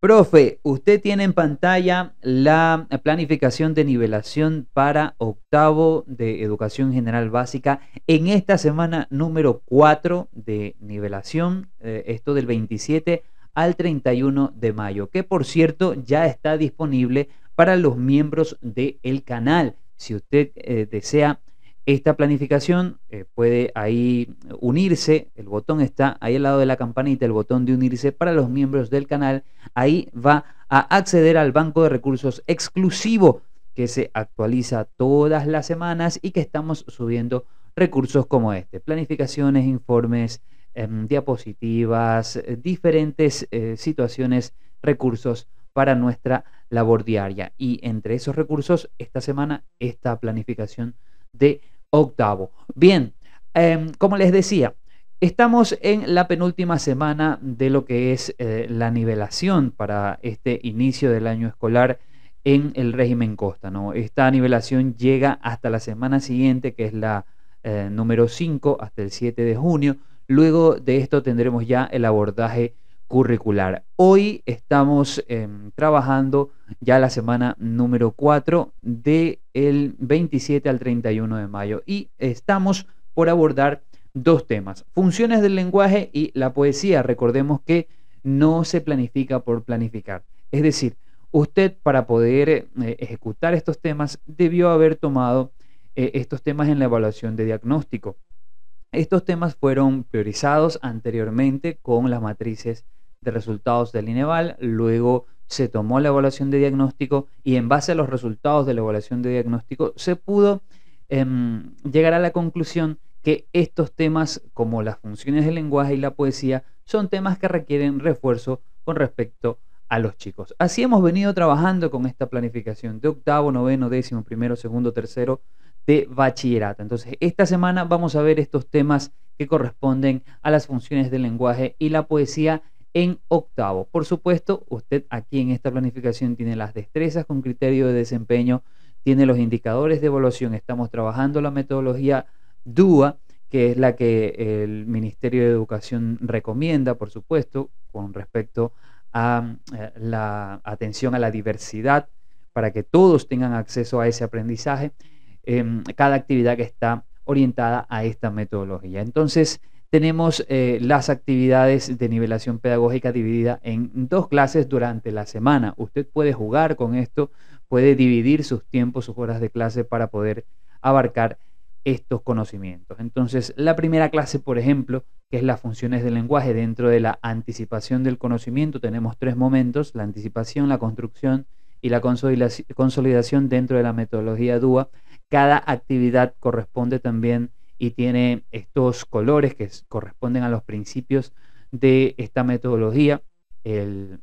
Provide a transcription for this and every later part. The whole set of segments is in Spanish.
Profe, usted tiene en pantalla la planificación de nivelación para octavo de educación general básica en esta semana número 4 de nivelación, eh, esto del 27 al 31 de mayo, que por cierto ya está disponible para los miembros del canal. Si usted eh, desea esta planificación eh, puede ahí unirse, el botón está ahí al lado de la campanita, el botón de unirse para los miembros del canal. Ahí va a acceder al banco de recursos exclusivo que se actualiza todas las semanas y que estamos subiendo recursos como este, planificaciones, informes, em, diapositivas, eh, diferentes eh, situaciones, recursos para nuestra labor diaria. Y entre esos recursos, esta semana, esta planificación de octavo. Bien, em, como les decía, Estamos en la penúltima semana de lo que es eh, la nivelación para este inicio del año escolar en el régimen Costa. ¿no? Esta nivelación llega hasta la semana siguiente, que es la eh, número 5, hasta el 7 de junio. Luego de esto tendremos ya el abordaje curricular. Hoy estamos em, trabajando ya la semana número 4 del 27 al 31 de mayo y estamos por abordar dos temas, funciones del lenguaje y la poesía. Recordemos que no se planifica por planificar. Es decir, usted para poder eh, ejecutar estos temas debió haber tomado eh, estos temas en la evaluación de diagnóstico. Estos temas fueron priorizados anteriormente con las matrices de resultados del INEVAL, luego se tomó la evaluación de diagnóstico y en base a los resultados de la evaluación de diagnóstico se pudo em, llegar a la conclusión que estos temas, como las funciones del lenguaje y la poesía, son temas que requieren refuerzo con respecto a los chicos. Así hemos venido trabajando con esta planificación de octavo, noveno, décimo, primero, segundo, tercero de bachillerato. Entonces, esta semana vamos a ver estos temas que corresponden a las funciones del lenguaje y la poesía en octavo. Por supuesto, usted aquí en esta planificación tiene las destrezas con criterio de desempeño, tiene los indicadores de evaluación, estamos trabajando la metodología DUA, que es la que el Ministerio de Educación recomienda, por supuesto, con respecto a eh, la atención a la diversidad, para que todos tengan acceso a ese aprendizaje, em, cada actividad que está orientada a esta metodología. Entonces, tenemos eh, las actividades de nivelación pedagógica dividida en dos clases durante la semana. Usted puede jugar con esto, puede dividir sus tiempos, sus horas de clase para poder abarcar estos conocimientos. Entonces, la primera clase, por ejemplo, que es las funciones del lenguaje dentro de la anticipación del conocimiento, tenemos tres momentos, la anticipación, la construcción y la consolidación dentro de la metodología DUA. Cada actividad corresponde también y tiene estos colores que corresponden a los principios de esta metodología, el,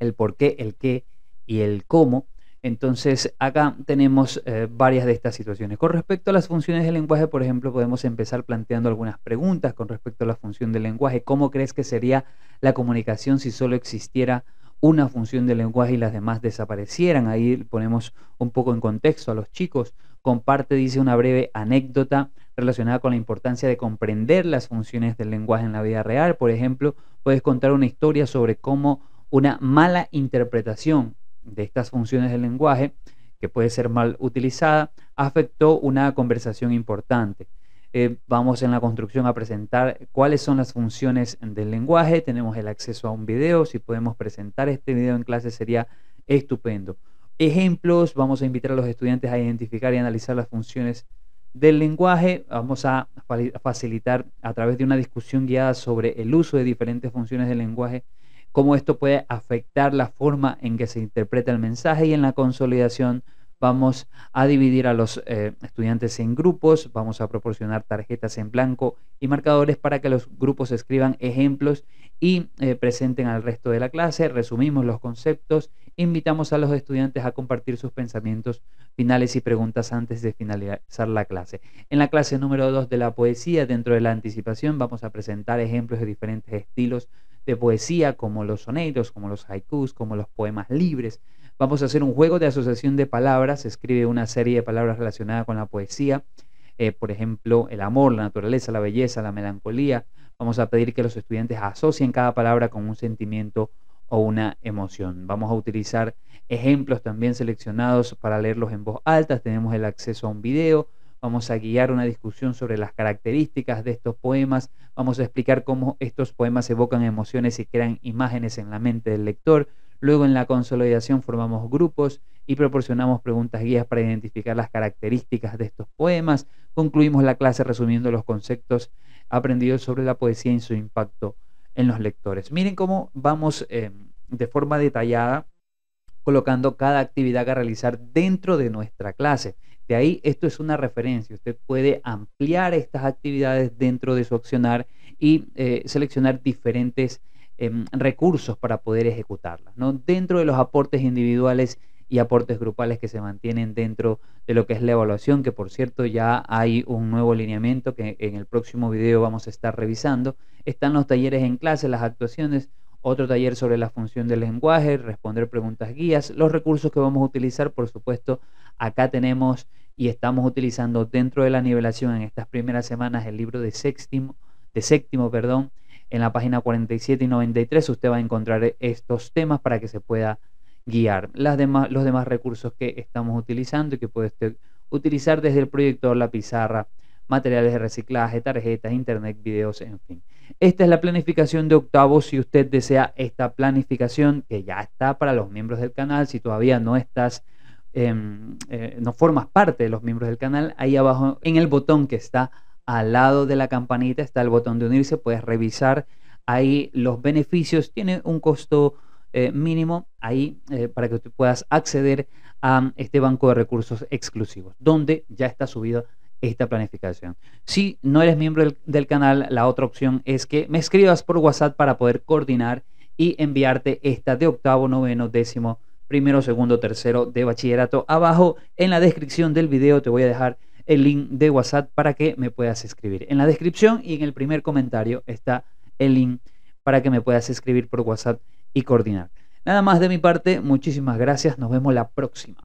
el por qué, el qué y el cómo. Entonces acá tenemos eh, varias de estas situaciones. Con respecto a las funciones del lenguaje, por ejemplo, podemos empezar planteando algunas preguntas con respecto a la función del lenguaje. ¿Cómo crees que sería la comunicación si solo existiera una función del lenguaje y las demás desaparecieran? Ahí ponemos un poco en contexto a los chicos comparte, dice, una breve anécdota relacionada con la importancia de comprender las funciones del lenguaje en la vida real. Por ejemplo, puedes contar una historia sobre cómo una mala interpretación de estas funciones del lenguaje, que puede ser mal utilizada, afectó una conversación importante. Eh, vamos en la construcción a presentar cuáles son las funciones del lenguaje. Tenemos el acceso a un video. Si podemos presentar este video en clase sería estupendo ejemplos, vamos a invitar a los estudiantes a identificar y analizar las funciones del lenguaje, vamos a facilitar a través de una discusión guiada sobre el uso de diferentes funciones del lenguaje, cómo esto puede afectar la forma en que se interpreta el mensaje y en la consolidación Vamos a dividir a los eh, estudiantes en grupos, vamos a proporcionar tarjetas en blanco y marcadores para que los grupos escriban ejemplos y eh, presenten al resto de la clase, resumimos los conceptos, invitamos a los estudiantes a compartir sus pensamientos finales y preguntas antes de finalizar la clase. En la clase número 2 de la poesía, dentro de la anticipación, vamos a presentar ejemplos de diferentes estilos de poesía, como los sonetos, como los haikus, como los poemas libres, Vamos a hacer un juego de asociación de palabras. Se escribe una serie de palabras relacionadas con la poesía. Eh, por ejemplo, el amor, la naturaleza, la belleza, la melancolía. Vamos a pedir que los estudiantes asocien cada palabra con un sentimiento o una emoción. Vamos a utilizar ejemplos también seleccionados para leerlos en voz alta. Tenemos el acceso a un video. Vamos a guiar una discusión sobre las características de estos poemas. Vamos a explicar cómo estos poemas evocan emociones y crean imágenes en la mente del lector. Luego en la consolidación formamos grupos y proporcionamos preguntas guías para identificar las características de estos poemas. Concluimos la clase resumiendo los conceptos aprendidos sobre la poesía y su impacto en los lectores. Miren cómo vamos eh, de forma detallada colocando cada actividad que realizar dentro de nuestra clase. De ahí esto es una referencia. Usted puede ampliar estas actividades dentro de su accionar y eh, seleccionar diferentes Em, recursos para poder ejecutarlas. ¿no? Dentro de los aportes individuales y aportes grupales que se mantienen dentro de lo que es la evaluación, que por cierto ya hay un nuevo lineamiento que en el próximo video vamos a estar revisando, están los talleres en clase, las actuaciones, otro taller sobre la función del lenguaje, responder preguntas guías, los recursos que vamos a utilizar, por supuesto, acá tenemos y estamos utilizando dentro de la nivelación en estas primeras semanas el libro de séptimo, de séptimo, perdón, en la página 47 y 93 usted va a encontrar estos temas para que se pueda guiar. los demás recursos que estamos utilizando y que puede utilizar desde el proyector, la pizarra, materiales de reciclaje, tarjetas, internet, videos, en fin. Esta es la planificación de octavo. Si usted desea esta planificación, que ya está para los miembros del canal, si todavía no estás, em, eh, no formas parte de los miembros del canal, ahí abajo en el botón que está al lado de la campanita está el botón de unirse, puedes revisar ahí los beneficios. Tiene un costo eh, mínimo ahí eh, para que tú puedas acceder a este banco de recursos exclusivos, donde ya está subida esta planificación. Si no eres miembro del, del, canal, la otra opción es que me escribas por WhatsApp para poder coordinar y enviarte esta de octavo, noveno, décimo, primero, segundo, tercero de bachillerato. Abajo en la descripción del video te voy a dejar el link de WhatsApp para que me puedas escribir. En la descripción y en el primer comentario está el link para que me puedas escribir por WhatsApp y coordinar. Nada más de mi parte, muchísimas gracias, nos vemos la próxima.